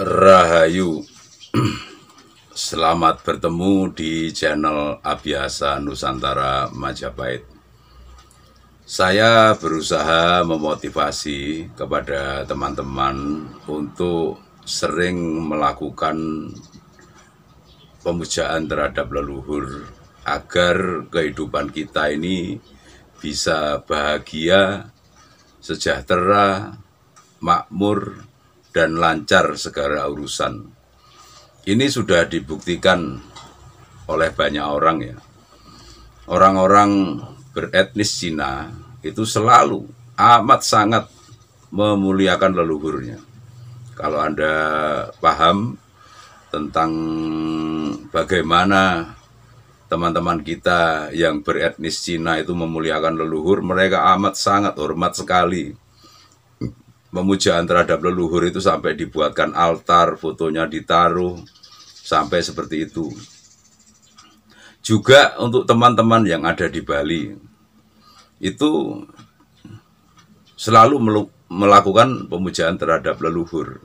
Rahayu Selamat bertemu di channel Abiasa Nusantara Majapahit Saya berusaha memotivasi kepada teman-teman Untuk sering melakukan pemujaan terhadap leluhur Agar kehidupan kita ini bisa bahagia, sejahtera, makmur, dan lancar segala urusan. Ini sudah dibuktikan oleh banyak orang ya. Orang-orang beretnis Cina itu selalu amat sangat memuliakan leluhurnya. Kalau Anda paham tentang bagaimana teman-teman kita yang beretnis Cina itu memuliakan leluhur, mereka amat sangat hormat sekali pemujaan terhadap leluhur itu sampai dibuatkan altar, fotonya ditaruh sampai seperti itu. Juga untuk teman-teman yang ada di Bali itu selalu melakukan pemujaan terhadap leluhur.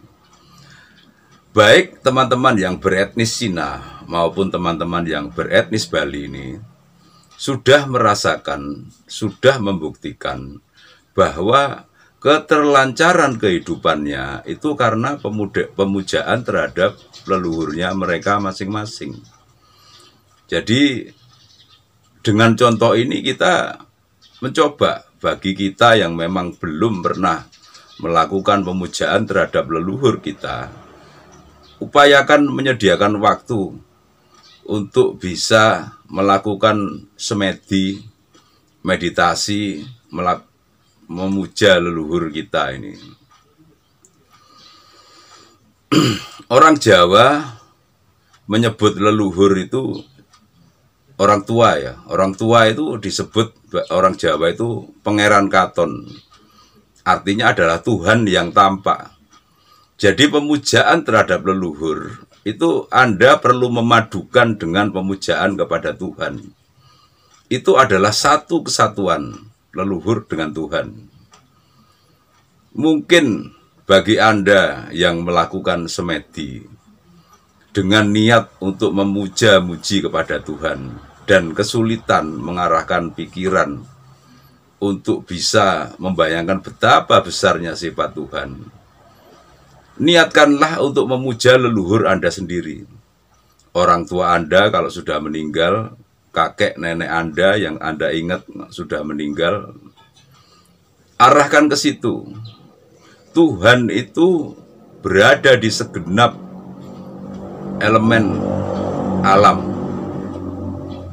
Baik teman-teman yang beretnis Cina maupun teman-teman yang beretnis Bali ini sudah merasakan, sudah membuktikan bahwa keterlancaran kehidupannya itu karena pemuda, pemujaan terhadap leluhurnya mereka masing-masing. Jadi dengan contoh ini kita mencoba bagi kita yang memang belum pernah melakukan pemujaan terhadap leluhur kita, upayakan menyediakan waktu untuk bisa melakukan semedi, meditasi, melakukan memuja leluhur kita ini. orang Jawa menyebut leluhur itu orang tua ya. Orang tua itu disebut orang Jawa itu pangeran katon. Artinya adalah Tuhan yang tampak. Jadi pemujaan terhadap leluhur itu Anda perlu memadukan dengan pemujaan kepada Tuhan. Itu adalah satu kesatuan leluhur dengan Tuhan. Mungkin bagi Anda yang melakukan semedi dengan niat untuk memuja-muji kepada Tuhan dan kesulitan mengarahkan pikiran untuk bisa membayangkan betapa besarnya sifat Tuhan. Niatkanlah untuk memuja leluhur Anda sendiri. Orang tua Anda kalau sudah meninggal, kakek nenek Anda yang Anda ingat sudah meninggal, arahkan ke situ. Tuhan itu berada di segenap elemen alam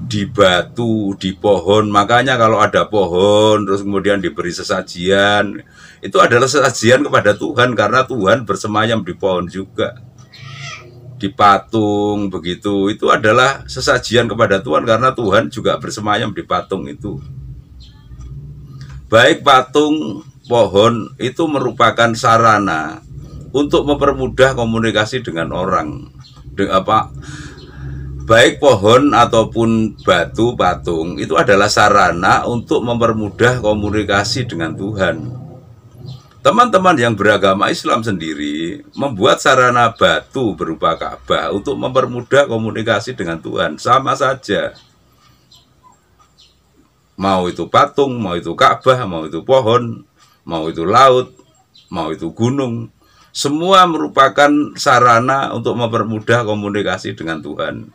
di batu, di pohon. Makanya kalau ada pohon terus kemudian diberi sesajian, itu adalah sesajian kepada Tuhan karena Tuhan bersemayam di pohon juga di patung begitu itu adalah sesajian kepada Tuhan karena Tuhan juga bersemayam di patung itu baik patung pohon itu merupakan sarana untuk mempermudah komunikasi dengan orang de, apa baik pohon ataupun batu patung itu adalah sarana untuk mempermudah komunikasi dengan Tuhan Teman-teman yang beragama Islam sendiri membuat sarana batu berupa Ka'bah untuk mempermudah komunikasi dengan Tuhan. Sama saja. Mau itu patung, mau itu Ka'bah, mau itu pohon, mau itu laut, mau itu gunung. Semua merupakan sarana untuk mempermudah komunikasi dengan Tuhan.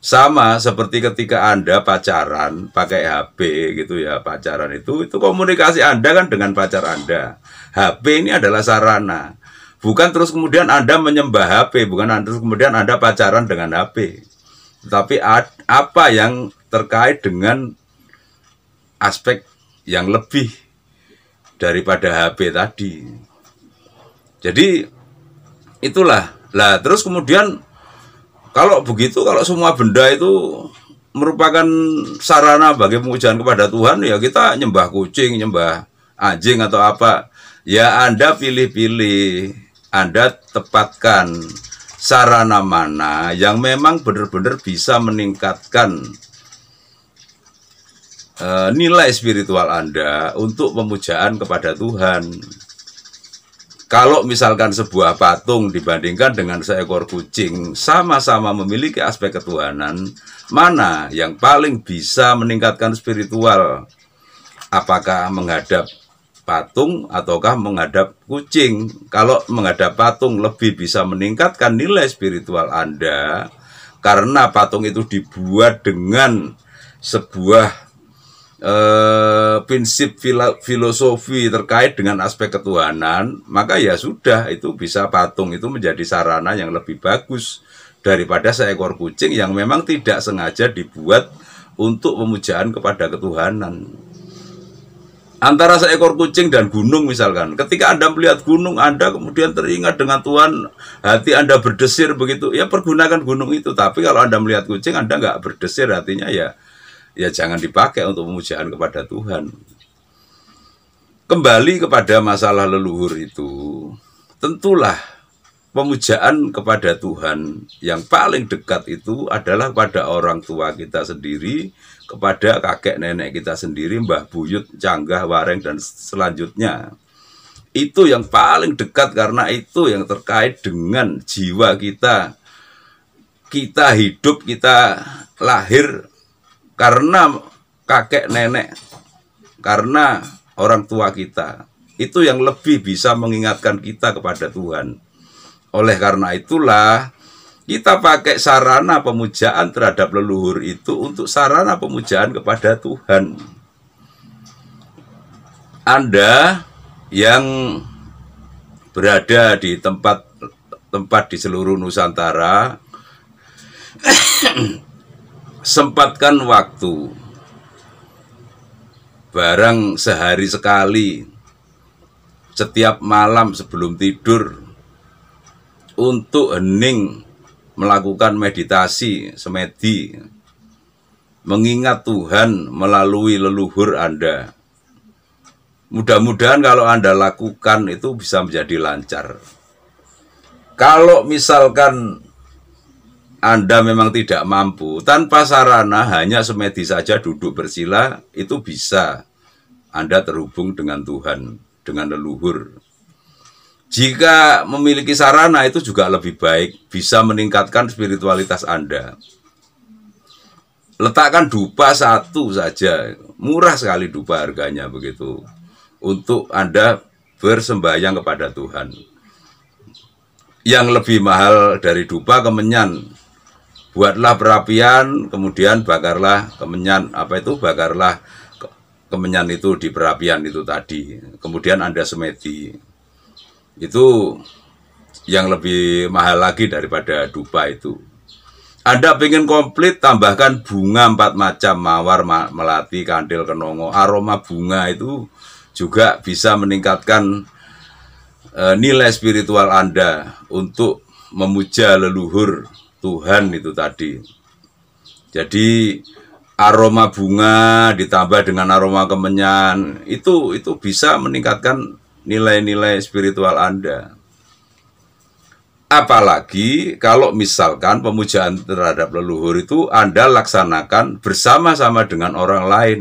Sama seperti ketika Anda pacaran pakai HP gitu ya, pacaran itu itu komunikasi Anda kan dengan pacar Anda HP ini adalah sarana. Bukan terus kemudian Anda menyembah HP, bukan terus kemudian Anda pacaran dengan HP. Tapi apa yang terkait dengan aspek yang lebih daripada HP tadi. Jadi itulah. Lah terus kemudian kalau begitu kalau semua benda itu merupakan sarana bagi pengujian kepada Tuhan ya kita nyembah kucing, nyembah anjing atau apa. Ya Anda pilih-pilih, Anda tepatkan sarana mana yang memang benar-benar bisa meningkatkan uh, nilai spiritual Anda untuk pemujaan kepada Tuhan. Kalau misalkan sebuah patung dibandingkan dengan seekor kucing sama-sama memiliki aspek ketuhanan, mana yang paling bisa meningkatkan spiritual? Apakah menghadap patung ataukah menghadap kucing. Kalau menghadap patung lebih bisa meningkatkan nilai spiritual Anda karena patung itu dibuat dengan sebuah eh, prinsip filosofi terkait dengan aspek ketuhanan, maka ya sudah itu bisa patung itu menjadi sarana yang lebih bagus daripada seekor kucing yang memang tidak sengaja dibuat untuk pemujaan kepada ketuhanan. Antara seekor kucing dan gunung misalkan. Ketika Anda melihat gunung, Anda kemudian teringat dengan Tuhan, hati Anda berdesir begitu. Ya pergunakan gunung itu. Tapi kalau Anda melihat kucing, Anda nggak berdesir hatinya ya ya jangan dipakai untuk pemujaan kepada Tuhan. Kembali kepada masalah leluhur itu, tentulah pemujaan kepada Tuhan yang paling dekat itu adalah pada orang tua kita sendiri kepada kakek nenek kita sendiri, Mbah Buyut, Canggah, Wareng, dan selanjutnya. Itu yang paling dekat karena itu yang terkait dengan jiwa kita. Kita hidup, kita lahir karena kakek nenek, karena orang tua kita. Itu yang lebih bisa mengingatkan kita kepada Tuhan. Oleh karena itulah kita pakai sarana pemujaan terhadap leluhur itu untuk sarana pemujaan kepada Tuhan. Anda yang berada di tempat tempat di seluruh Nusantara sempatkan waktu barang sehari sekali setiap malam sebelum tidur untuk hening melakukan meditasi semedi mengingat Tuhan melalui leluhur Anda. Mudah-mudahan kalau Anda lakukan itu bisa menjadi lancar. Kalau misalkan Anda memang tidak mampu, tanpa sarana hanya semedi saja duduk bersila, itu bisa Anda terhubung dengan Tuhan, dengan leluhur. Jika memiliki sarana itu juga lebih baik, bisa meningkatkan spiritualitas Anda. Letakkan dupa satu saja, murah sekali dupa harganya begitu. Untuk Anda bersembahyang kepada Tuhan. Yang lebih mahal dari dupa kemenyan. Buatlah perapian, kemudian bakarlah kemenyan. Apa itu? Bakarlah kemenyan itu di perapian itu tadi. Kemudian Anda semedi itu yang lebih mahal lagi daripada dupa itu. Anda ingin komplit, tambahkan bunga empat macam, mawar, melati, kandil, kenongo. Aroma bunga itu juga bisa meningkatkan e, nilai spiritual Anda untuk memuja leluhur Tuhan itu tadi. Jadi aroma bunga ditambah dengan aroma kemenyan itu itu bisa meningkatkan nilai-nilai spiritual Anda. Apalagi kalau misalkan pemujaan terhadap leluhur itu Anda laksanakan bersama-sama dengan orang lain.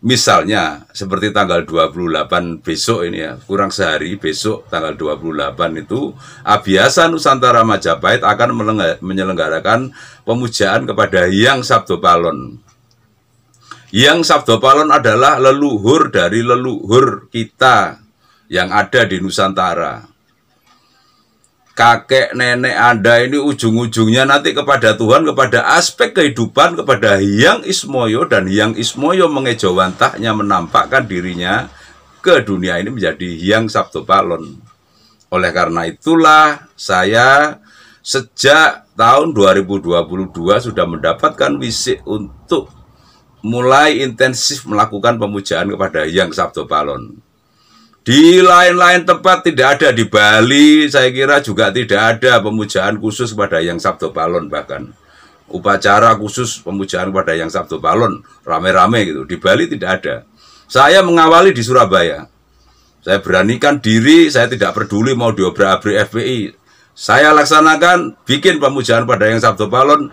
Misalnya seperti tanggal 28 besok ini ya, kurang sehari besok tanggal 28 itu Abiasa Nusantara Majapahit akan menyelenggarakan pemujaan kepada Yang Sabdo Palon yang Sabdo Palon adalah leluhur dari leluhur kita yang ada di Nusantara. Kakek nenek Anda ini ujung-ujungnya nanti kepada Tuhan, kepada aspek kehidupan, kepada Hyang Ismoyo dan Hyang Ismoyo mengejawantahnya menampakkan dirinya ke dunia ini menjadi Hyang Sabdo Palon. Oleh karena itulah saya sejak tahun 2022 sudah mendapatkan wisik untuk mulai intensif melakukan pemujaan kepada Yang Sabdo Palon. Di lain-lain tempat tidak ada di Bali, saya kira juga tidak ada pemujaan khusus kepada Yang Sabdo Palon bahkan upacara khusus pemujaan kepada Yang Sabdo Palon rame-rame gitu. Di Bali tidak ada. Saya mengawali di Surabaya. Saya beranikan diri, saya tidak peduli mau diobrak-abrik FPI. Saya laksanakan bikin pemujaan pada Yang Sabdo Palon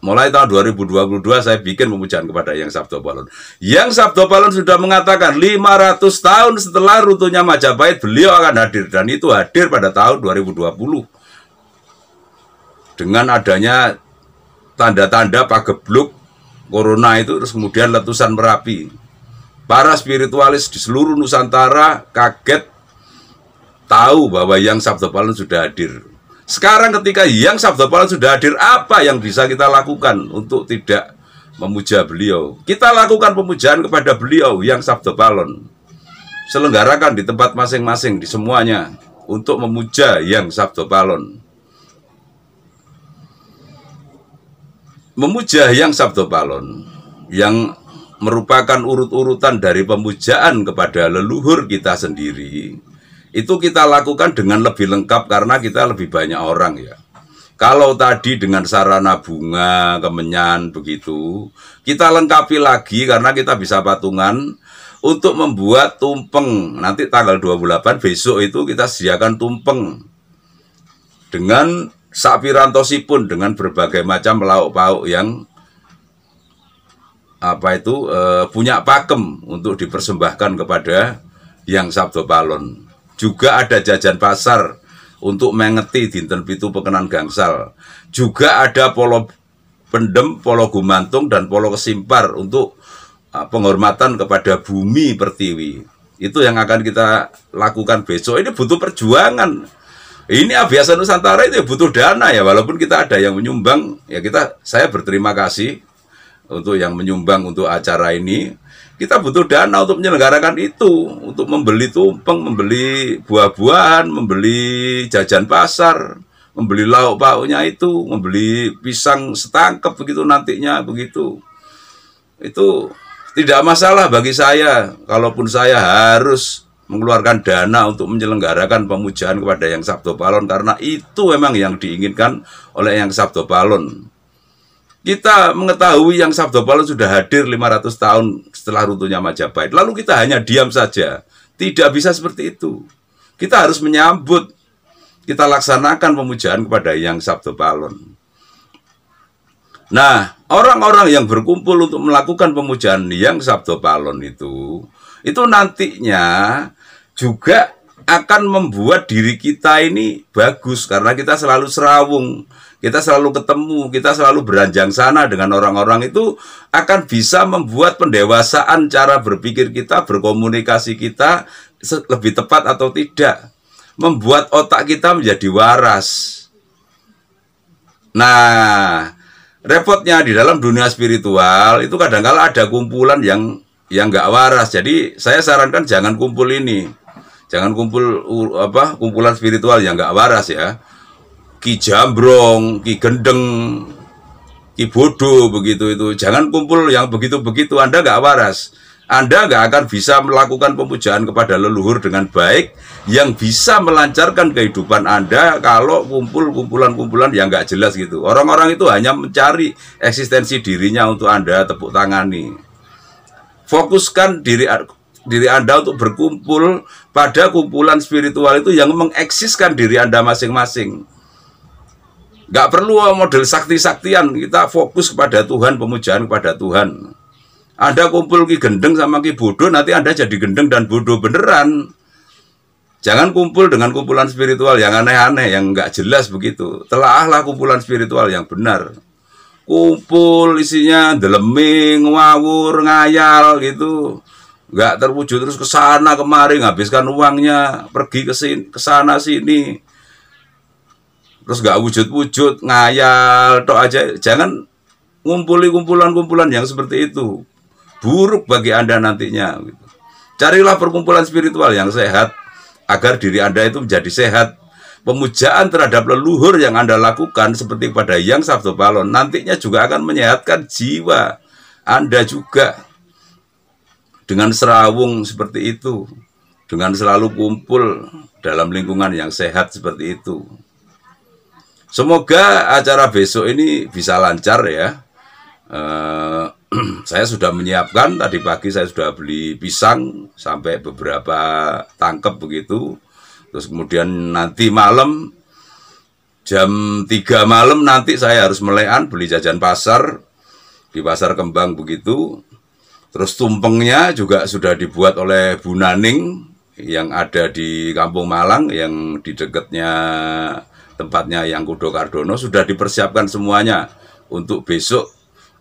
Mulai tahun 2022 saya bikin pemujaan kepada Yang Sabdo Palon. Yang Sabdo Palon sudah mengatakan 500 tahun setelah runtuhnya Majapahit beliau akan hadir dan itu hadir pada tahun 2020. Dengan adanya tanda-tanda pagebluk corona itu terus kemudian letusan Merapi. Para spiritualis di seluruh Nusantara kaget tahu bahwa Yang Sabdo Palon sudah hadir sekarang ketika yang sabda pala sudah hadir, apa yang bisa kita lakukan untuk tidak memuja beliau? Kita lakukan pemujaan kepada beliau yang sabda palon. Selenggarakan di tempat masing-masing, di semuanya, untuk memuja yang sabda palon. Memuja yang sabda palon, yang merupakan urut-urutan dari pemujaan kepada leluhur kita sendiri, itu kita lakukan dengan lebih lengkap karena kita lebih banyak orang ya. Kalau tadi dengan sarana bunga, kemenyan begitu, kita lengkapi lagi karena kita bisa patungan untuk membuat tumpeng. Nanti tanggal 28 besok itu kita sediakan tumpeng dengan sapirantosi pun dengan berbagai macam lauk pauk yang apa itu eh, punya pakem untuk dipersembahkan kepada yang sabdo palon. Juga ada jajan pasar untuk mengerti dinten pitu pekenan gangsal. Juga ada polo pendem, polo gumantung dan polo kesimpar untuk ah, penghormatan kepada bumi pertiwi. Itu yang akan kita lakukan besok. Ini butuh perjuangan. Ini biasa Nusantara itu ya butuh dana ya walaupun kita ada yang menyumbang ya kita saya berterima kasih untuk yang menyumbang untuk acara ini kita butuh dana untuk menyelenggarakan itu, untuk membeli tumpeng, membeli buah-buahan, membeli jajan pasar, membeli lauk pauknya itu, membeli pisang setangkep begitu nantinya begitu. Itu tidak masalah bagi saya, kalaupun saya harus mengeluarkan dana untuk menyelenggarakan pemujaan kepada Yang Sabdo Palon karena itu memang yang diinginkan oleh Yang Sabdo Palon. Kita mengetahui yang Sabdo Palon sudah hadir 500 tahun setelah runtuhnya Majapahit. Lalu kita hanya diam saja. Tidak bisa seperti itu. Kita harus menyambut. Kita laksanakan pemujaan kepada yang Sabdo Palon. Nah, orang-orang yang berkumpul untuk melakukan pemujaan yang Sabdo Palon itu, itu nantinya juga akan membuat diri kita ini bagus karena kita selalu serawung kita selalu ketemu, kita selalu beranjang sana dengan orang-orang itu akan bisa membuat pendewasaan cara berpikir kita, berkomunikasi kita lebih tepat atau tidak. Membuat otak kita menjadi waras. Nah, repotnya di dalam dunia spiritual itu kadang-kala ada kumpulan yang yang nggak waras. Jadi saya sarankan jangan kumpul ini, jangan kumpul apa kumpulan spiritual yang nggak waras ya. Ki Jambrong, Ki Gendeng, Ki Bodoh begitu itu. Jangan kumpul yang begitu-begitu. Anda nggak waras. Anda nggak akan bisa melakukan pemujaan kepada leluhur dengan baik yang bisa melancarkan kehidupan Anda kalau kumpul-kumpulan-kumpulan yang nggak jelas gitu. Orang-orang itu hanya mencari eksistensi dirinya untuk Anda tepuk tangani. Fokuskan diri diri Anda untuk berkumpul pada kumpulan spiritual itu yang mengeksiskan diri Anda masing-masing Gak perlu oh, model sakti-saktian, kita fokus kepada Tuhan, pemujaan kepada Tuhan. Anda kumpul ki gendeng sama ki bodoh, nanti Anda jadi gendeng dan bodoh beneran. Jangan kumpul dengan kumpulan spiritual yang aneh-aneh, yang gak jelas begitu. Telahlah kumpulan spiritual yang benar. Kumpul isinya deleming, ngawur, ngayal gitu. gak terwujud terus ke sana kemari, ngabiskan uangnya, pergi ke sini, ke sana sini terus gak wujud-wujud ngayal tok aja jangan ngumpuli kumpulan-kumpulan yang seperti itu buruk bagi anda nantinya gitu. carilah perkumpulan spiritual yang sehat agar diri anda itu menjadi sehat pemujaan terhadap leluhur yang anda lakukan seperti pada yang sabdo Palon nantinya juga akan menyehatkan jiwa anda juga dengan serawung seperti itu dengan selalu kumpul dalam lingkungan yang sehat seperti itu Semoga acara besok ini bisa lancar ya. Uh, saya sudah menyiapkan tadi pagi saya sudah beli pisang sampai beberapa tangkep begitu. Terus kemudian nanti malam jam 3 malam nanti saya harus melean beli jajan pasar di pasar Kembang begitu. Terus tumpengnya juga sudah dibuat oleh Bu Naning yang ada di Kampung Malang yang di dekatnya tempatnya yang Kudo Kardono sudah dipersiapkan semuanya untuk besok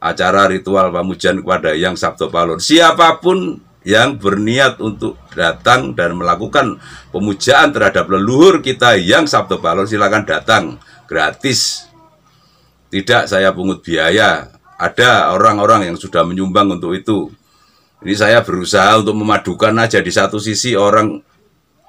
acara ritual pamujan kepada yang Sabto Palon. Siapapun yang berniat untuk datang dan melakukan pemujaan terhadap leluhur kita yang Sabto Palon silakan datang gratis. Tidak saya pungut biaya. Ada orang-orang yang sudah menyumbang untuk itu. Ini saya berusaha untuk memadukan aja di satu sisi orang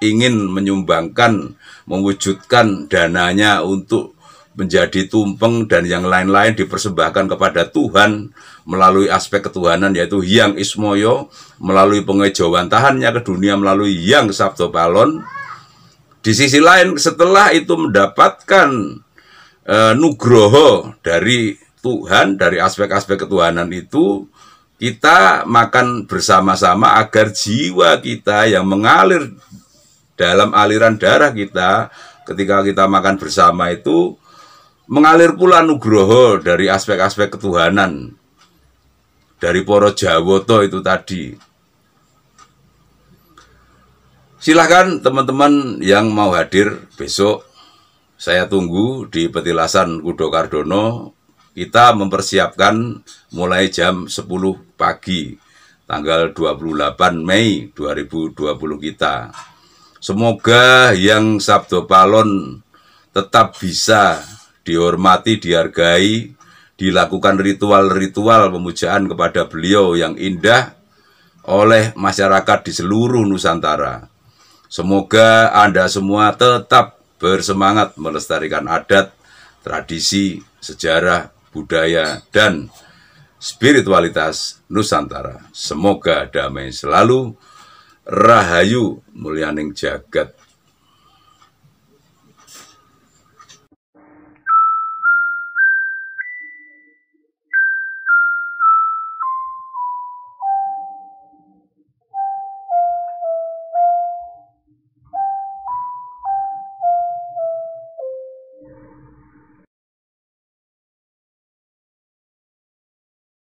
ingin menyumbangkan mewujudkan dananya untuk menjadi tumpeng dan yang lain-lain dipersembahkan kepada Tuhan melalui aspek ketuhanan yaitu yang ismoyo melalui tahannya ke dunia melalui yang sabdo palon di sisi lain setelah itu mendapatkan e, nugroho dari Tuhan dari aspek-aspek ketuhanan itu kita makan bersama-sama agar jiwa kita yang mengalir dalam aliran darah kita ketika kita makan bersama itu mengalir pula nugroho dari aspek-aspek ketuhanan dari poro Jawoto itu tadi. Silahkan teman-teman yang mau hadir besok saya tunggu di petilasan Kudo Kardono kita mempersiapkan mulai jam 10 pagi tanggal 28 Mei 2020 kita. Semoga yang Sabdo Palon tetap bisa dihormati, dihargai, dilakukan ritual-ritual pemujaan kepada beliau yang indah oleh masyarakat di seluruh Nusantara. Semoga Anda semua tetap bersemangat melestarikan adat, tradisi, sejarah, budaya, dan spiritualitas Nusantara. Semoga damai selalu rahayu mulyaning jagat